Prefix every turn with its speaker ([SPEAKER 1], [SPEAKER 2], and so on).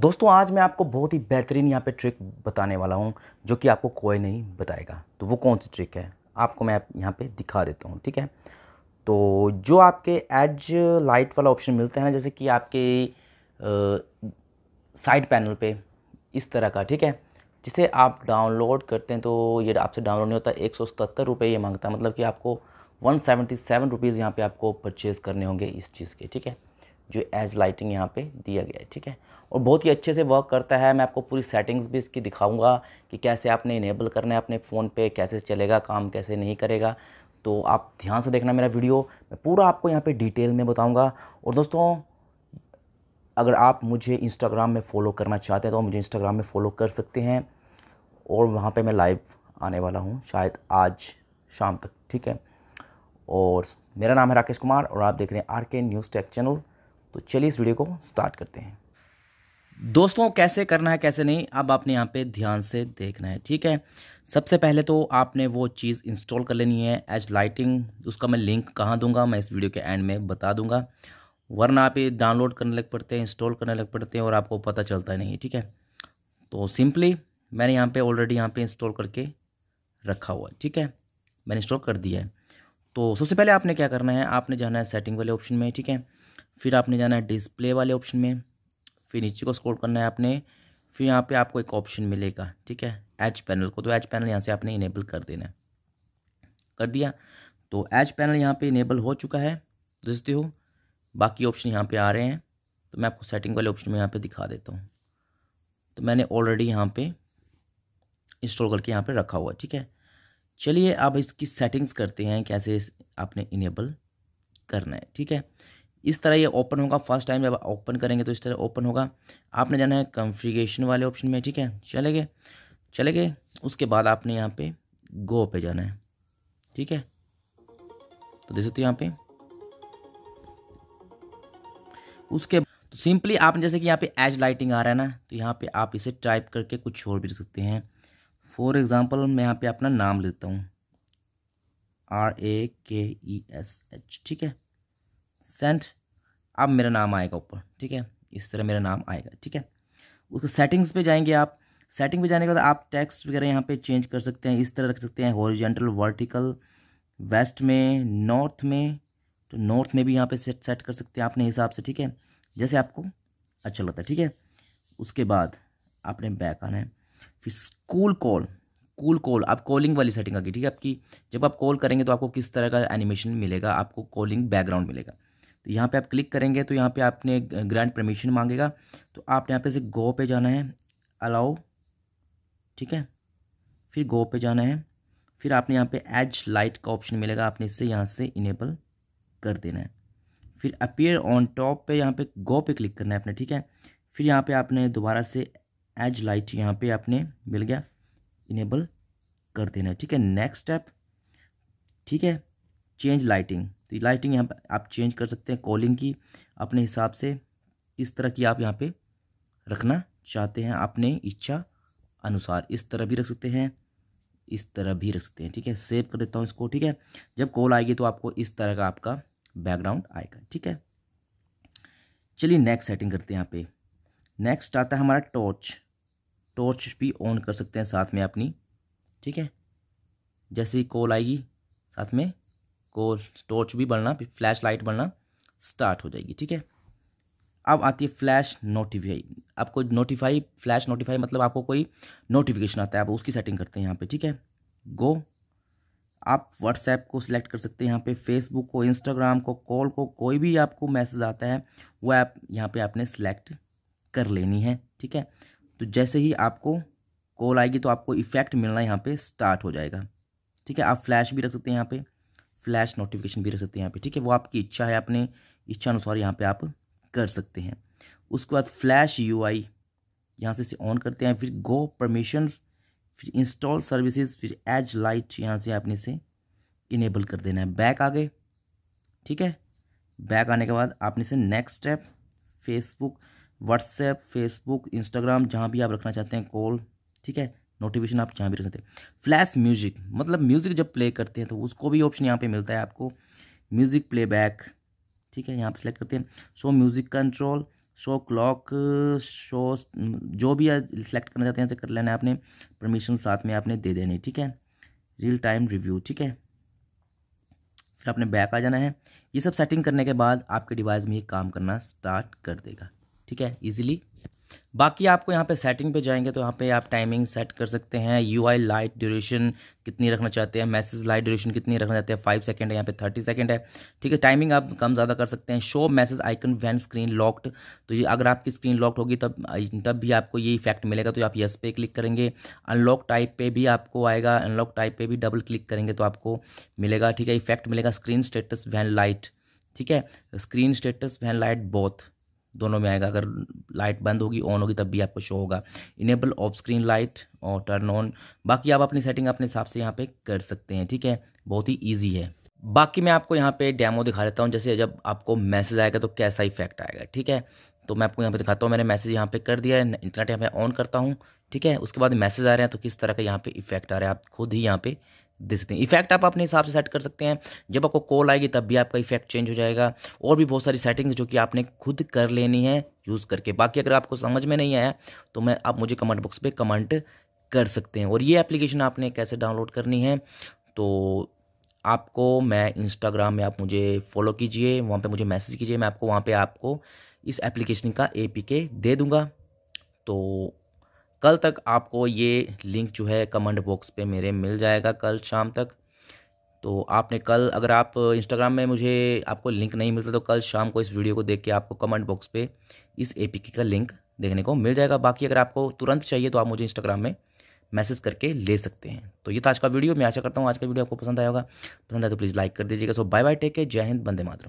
[SPEAKER 1] दोस्तों आज मैं आपको बहुत ही बेहतरीन यहाँ पे ट्रिक बताने वाला हूँ जो कि आपको कोई नहीं बताएगा तो वो कौन सी ट्रिक है आपको मैं यहाँ पे दिखा देता हूँ ठीक है तो जो आपके एज लाइट वाला ऑप्शन मिलता है ना जैसे कि आपके साइड पैनल पे इस तरह का ठीक है जिसे आप डाउनलोड करते हैं तो ये आपसे डाउनलोड नहीं होता एक सौ रुपये ये मांगता है मतलब कि आपको वन सेवेंटी सेवन रुपीज़ यहाँ पर आपको परचेज़ करने होंगे इस चीज़ के ठीक है जो एज लाइटिंग यहाँ पे दिया गया है ठीक है और बहुत ही अच्छे से वर्क करता है मैं आपको पूरी सेटिंग्स भी इसकी दिखाऊंगा कि कैसे आपने इनेबल करना है अपने फ़ोन पे कैसे चलेगा काम कैसे नहीं करेगा तो आप ध्यान से देखना मेरा वीडियो मैं पूरा आपको यहाँ पे डिटेल में बताऊँगा और दोस्तों अगर आप मुझे इंस्टाग्राम में फ़ॉलो करना चाहते हैं तो मुझे इंस्टाग्राम में फ़ॉलो कर सकते हैं और वहाँ पर मैं लाइव आने वाला हूँ शायद आज शाम तक ठीक है और मेरा नाम है राकेश कुमार और आप देख रहे हैं आर के न्यूज़ टेक चैनल तो चलिए इस वीडियो को स्टार्ट करते हैं दोस्तों कैसे करना है कैसे नहीं अब आपने यहाँ पे ध्यान से देखना है ठीक है सबसे पहले तो आपने वो चीज़ इंस्टॉल कर लेनी है एज लाइटिंग उसका मैं लिंक कहाँ दूंगा मैं इस वीडियो के एंड में बता दूंगा वरना आप ये डाउनलोड करने लग पड़ते हैं इंस्टॉल करने लग पड़ते हैं और आपको पता चलता नहीं है ठीक है तो सिंपली मैंने यहाँ पर ऑलरेडी यहाँ पर इंस्टॉल करके रखा हुआ है ठीक है मैंने इंस्टॉल कर दिया है तो सबसे पहले आपने क्या करना है आपने जाना है सेटिंग वाले ऑप्शन में ठीक है फिर आपने जाना है डिस्प्ले वाले ऑप्शन में फिर नीचे को स्क्रोल करना है आपने फिर यहाँ पे आपको एक ऑप्शन मिलेगा ठीक है एच पैनल को तो एच पैनल यहाँ से आपने इनेबल कर देना है कर दिया तो एच पैनल यहाँ पे इनेबल हो चुका है देखते हो बाकी ऑप्शन यहाँ पे आ रहे हैं तो मैं आपको सेटिंग वाले ऑप्शन में यहाँ पे दिखा देता हूँ तो मैंने ऑलरेडी यहाँ पे इंस्टॉल करके यहाँ पे रखा हुआ है ठीक है चलिए अब इसकी सेटिंग्स करते हैं कैसे आपने इनेबल करना है ठीक है इस तरह ये ओपन होगा फर्स्ट टाइम जब ओपन करेंगे तो इस तरह ओपन होगा आपने जाना है कॉन्फ़िगरेशन वाले ऑप्शन में ठीक है चले गए चले गए उसके बाद आपने यहाँ पे गो पे जाना है ठीक है तो देख सकते हो यहाँ पे उसके तो सिंपली आपने जैसे कि यहाँ पे एज लाइटिंग आ रहा है ना तो यहाँ पे आप इसे टाइप करके कुछ छोड़ भी सकते हैं फॉर एग्जाम्पल मैं यहाँ पे अपना नाम लेता हूँ आर ए के ई एस एच ठीक है सेंट अब मेरा नाम आएगा ऊपर ठीक है इस तरह मेरा नाम आएगा ठीक है उसको सेटिंग्स पे जाएंगे आप सेटिंग पे जाने के बाद आप टेक्स्ट वगैरह यहाँ पे चेंज कर सकते हैं इस तरह रख सकते हैं हॉरिजेंटल वर्टिकल वेस्ट में नॉर्थ में तो नॉर्थ में भी यहाँ पे सेट सेट कर सकते हैं अपने हिसाब से ठीक है जैसे आपको अच्छा लगता है ठीक है उसके बाद आपने बैक आना है फिर स्कूल कॉल कूल कॉल आप कॉलिंग वाली सेटिंग आ गई ठीक है आपकी जब आप कॉल करेंगे तो आपको किस तरह का एनिमेशन मिलेगा आपको कॉलिंग बैकग्राउंड मिलेगा यहाँ पे आप क्लिक करेंगे तो यहाँ पे आपने ग्रांट परमिशन मांगेगा तो आपने यहाँ पे से गो पे जाना है अलाउ ठीक है फिर गो पे जाना है फिर आपने यहाँ पे एज लाइट का ऑप्शन मिलेगा आपने इससे यहाँ से इनेबल कर देना है फिर अपीयर ऑन टॉप पे यहाँ पे गो पे क्लिक करना है आपने ठीक है फिर यहाँ पे आपने दोबारा से एज लाइट यहाँ पे आपने मिल गया इनेबल कर देना है ठीक है नेक्स्ट स्टेप ठीक है चेंज लाइटिंग तो लाइटिंग यहाँ पर आप चेंज कर सकते हैं कॉलिंग की अपने हिसाब से इस तरह की आप यहाँ पे रखना चाहते हैं अपने इच्छा अनुसार इस तरह भी रख सकते हैं इस तरह भी रख सकते हैं ठीक है सेव कर देता हूँ इसको ठीक है जब कॉल आएगी तो आपको इस तरह का आपका बैकग्राउंड आएगा ठीक है चलिए नेक्स्ट सेटिंग करते हैं यहाँ पे नेक्स्ट आता है हमारा टॉर्च टॉर्च भी ऑन कर सकते हैं साथ में अपनी ठीक है जैसे ही कॉल आएगी साथ में को टॉर्च भी बढ़ना फ्लैश लाइट बढ़ना स्टार्ट हो जाएगी ठीक है अब आती है फ्लैश नोटिफाई आपको नोटिफाई फ्लैश नोटिफाई मतलब आपको कोई नोटिफिकेशन आता है आप उसकी सेटिंग करते हैं यहाँ पे ठीक है गो आप व्हाट्सएप को सिलेक्ट कर सकते हैं यहाँ पे फेसबुक को इंस्टाग्राम को कॉल को कोई भी आपको मैसेज आता है वो ऐप यहाँ पे आपने सिलेक्ट कर लेनी है ठीक है तो जैसे ही आपको कॉल आएगी तो आपको इफेक्ट मिलना यहाँ पे स्टार्ट हो जाएगा ठीक है आप फ्लैश भी रख सकते हैं यहाँ पे फ्लैश नोटिफिकेशन भी रख सकते हैं यहाँ पे ठीक है वो आपकी इच्छा है अपने इच्छा अनुसार यहाँ पे आप कर सकते हैं उसके बाद फ्लैश यू आई यहाँ से इसे ऑन करते हैं फिर गो परमिशन फिर इंस्टॉल सर्विसेज फिर एज लाइट यहाँ से आपने इसे इनेबल कर देना है बैक आ गए ठीक है बैक आने के बाद आपने इसे next step Facebook WhatsApp Facebook Instagram जहाँ भी आप रखना चाहते हैं कॉल ठीक है नोटिफिकेशन आप जहाँ भी रख सकते हैं फ्लैश म्यूजिक मतलब म्यूजिक जब प्ले करते हैं तो उसको भी ऑप्शन यहाँ पे मिलता है आपको म्यूजिक प्लेबैक ठीक है यहाँ पे सेलेक्ट करते हैं show music control show clock show जो भी सिलेक्ट करना चाहते हैं ऐसे कर लेना है आपने परमिशन साथ में आपने दे देनी ठीक है रियल टाइम रिव्यू ठीक है फिर आपने बैक आ जाना है ये सब सेटिंग करने के बाद आपके डिवाइस में ये काम करना स्टार्ट कर देगा ठीक है इजीली बाकी आपको यहाँ पे सेटिंग पे जाएंगे तो यहाँ पे आप टाइमिंग सेट कर सकते हैं यू आई लाइट ड्यूरेशन कितनी रखना चाहते हैं मैसेज लाइट ड्यूरेशन कितनी रखना चाहते हैं फाइव सेकंड है यहाँ पे थर्टी सेकंड है ठीक है टाइमिंग आप कम ज़्यादा कर सकते हैं show message icon when screen locked तो ये अगर आपकी स्क्रीन लॉक्ड होगी तब तब भी आपको ये इफेक्ट मिलेगा तो आप यस पे क्लिक करेंगे अनलॉक टाइप पे भी आपको आएगा अनलॉक टाइप पे भी डबल क्लिक करेंगे तो आपको मिलेगा ठीक है इफेक्ट मिलेगा स्क्रीन स्टेटस वैन लाइट ठीक है screen status when light both दोनों में आएगा अगर लाइट बंद होगी ऑन होगी तब भी आपको शो होगा इनेबल ऑफ स्क्रीन लाइट और टर्न ऑन बाकी आप अपनी सेटिंग अपने हिसाब से यहाँ पे कर सकते हैं ठीक है बहुत ही ईजी है बाकी मैं आपको यहाँ पे डेमो दिखा देता हूँ जैसे जब आपको मैसेज आएगा तो कैसा इफेक्ट आएगा ठीक है तो मैं आपको यहाँ पे दिखाता हूँ मैंने मैसेज यहाँ पे कर दिया है इंटरनेट यहाँ पे ऑन करता हूँ ठीक है उसके बाद मैसेज आ रहे हैं तो किस तरह का यहाँ पे इफेक्ट आ रहा है आप खुद ही यहाँ पे दे सकते हैं इफेक्ट आप अपने हिसाब से सेट कर सकते हैं जब आपको कॉल आएगी तब भी आपका इफेक्ट चेंज हो जाएगा और भी बहुत सारी सेटिंग्स जो कि आपने खुद कर लेनी है यूज़ करके बाकी अगर आपको समझ में नहीं आया तो मैं आप मुझे कमेंट बॉक्स पे कमेंट कर सकते हैं और ये एप्लीकेशन आपने कैसे डाउनलोड करनी है तो आपको मैं इंस्टाग्राम में आप मुझे फॉलो कीजिए वहाँ पे मुझे मैसेज कीजिए मैं आपको वहाँ पे आपको इस एप्लीकेशन का एपीके दे दूँगा तो कल तक आपको ये लिंक जो है कमेंट बॉक्स पे मेरे मिल जाएगा कल शाम तक तो आपने कल अगर आप इंस्टाग्राम में मुझे आपको लिंक नहीं मिलता तो कल शाम को इस वीडियो को देख के आपको कमेंट बॉक्स पे इस ए का लिंक देखने को मिल जाएगा बाकी अगर आपको तुरंत चाहिए तो आप मुझे इंस्टाग्राम में मैसेज करके ले सकते हैं तो ये था आज का वीडियो मैं आशा करता हूँ आज का वीडियो आपको पसंद आएगा पसंद आया तो प्लीज़ लाइक कर दीजिएगा सो बाय बाय टेक के जय हिंद बंदे मातरम